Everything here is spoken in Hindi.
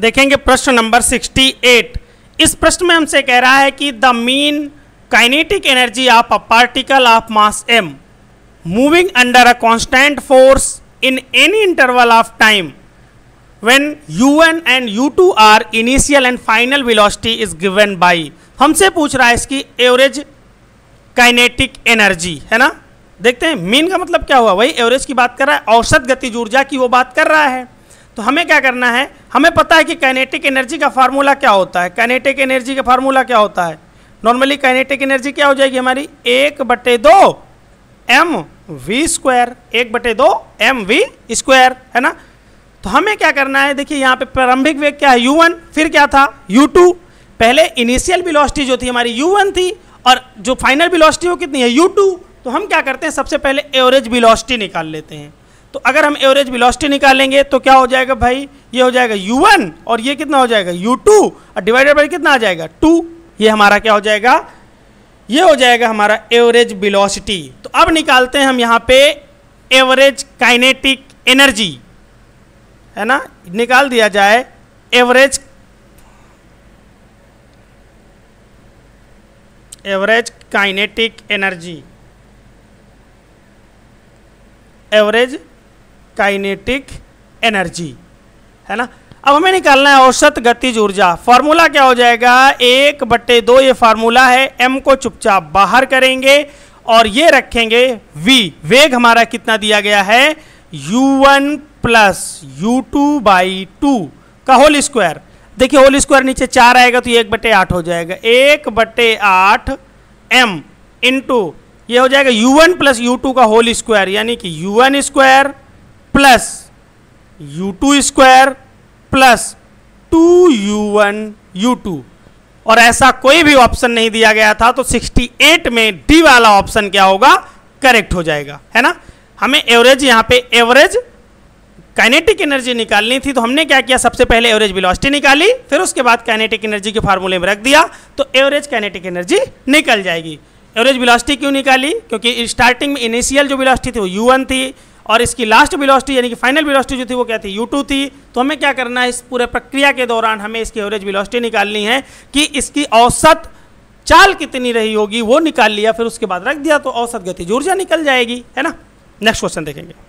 देखेंगे प्रश्न नंबर 68 इस प्रश्न में हमसे कह रहा है कि the mean kinetic energy of a particle of mass M moving under a constant force in any interval of time when N and U two are initial and final velocity is given by हमसे पूछ रहा है इसकी एवरेज काइनेटिक एनर्जी है ना देखते हैं मीन का मतलब क्या हुआ वही एवरेज की बात कर रहा है औसत गतिज ऊर्जा की वो बात कर रहा है तो हमें क्या करना है हमें पता है कि काइनेटिक एनर्जी का फार्मूला क्या होता है काइनेटिक एनर्जी का फार्मूला क्या होता है नॉर्मली काइनेटिक एनर्जी क्या हो जाएगी हमारी एक बटे दो एम वी स्क्वायर एक बटे दो एम वी स्क्वायर है ना तो हमें क्या करना है देखिए यहाँ पे प्रारंभिक वेग क्या है वन फिर क्या था टू पहले इनिशियल वेलोसिटी जो थी हमारी वन थी और जो फाइनल वेलोसिटी वो कितनी है टू तो हम क्या करते हैं सबसे पहले एवरेज वेलोसिटी निकाल लेते हैं तो अगर हम एवरेज वेलोसिटी निकालेंगे तो क्या हो जाएगा भाई ये हो जाएगा u1 और ये कितना हो जाएगा u2 और डिवाइडेड बाई कितना आ जाएगा टू ये हमारा क्या हो जाएगा ये हो जाएगा हमारा एवरेज वेलोसिटी तो अब निकालते हैं हम यहाँ पे एवरेज काइनेटिक एनर्जी है ना निकाल दिया जाए average average kinetic energy average kinetic energy है ना अब हमें निकालना है औसत गतिज ऊर्जा फार्मूला क्या हो जाएगा एक बट्टे दो ये फार्मूला है एम को चुपचाप बाहर करेंगे और ये रखेंगे वी वेग हमारा कितना दिया गया है U one plus U two by two का होल स्क्वायर देखिए होल स्क्वायर नीचे चार आएगा तो ये एक बट्टे आठ हो जाएगा एक बट्टे आठ एम इंटू ये हो जाएगा U one plus U two का होल स्क्वायर यानी कि U one square plus U two square plus two U one U two और ऐसा कोई भी ऑप्शन नहीं दिया गया था तो 68 में डी वाला ऑप्शन क्या होगा करेक्ट हो जाएगा है ना हमें एवरेज यहां पे एवरेज काइनेटिक एनर्जी निकालनी थी तो हमने क्या किया सबसे पहले एवरेज वेलोसिटी निकाली फिर उसके बाद काइनेटिक एनर्जी के फार्मूले में रख दिया तो एवरेज काइनेटिक एनर्जी निकल जाएगी एवरेज वेलोसिटी क्यों निकाली क्योंकि स्टार्टिंग में इनिशियल जो वेलोसिटी थी वो वन थी और इसकी लास्ट बिलोस्टी यानी कि फाइनल बिलोस्टी जो थी वो क्या थी यू थी तो हमें क्या करना है इस पूरे प्रक्रिया के दौरान हमें इसकी एवरेज बिलोस्टी निकालनी है कि इसकी औसत चाल कितनी रही होगी वो निकाल लिया फिर उसके बाद रख दिया तो औसत गति ऊर्जा निकल जाएगी है ना नेक्स्ट क्वेश्चन देखेंगे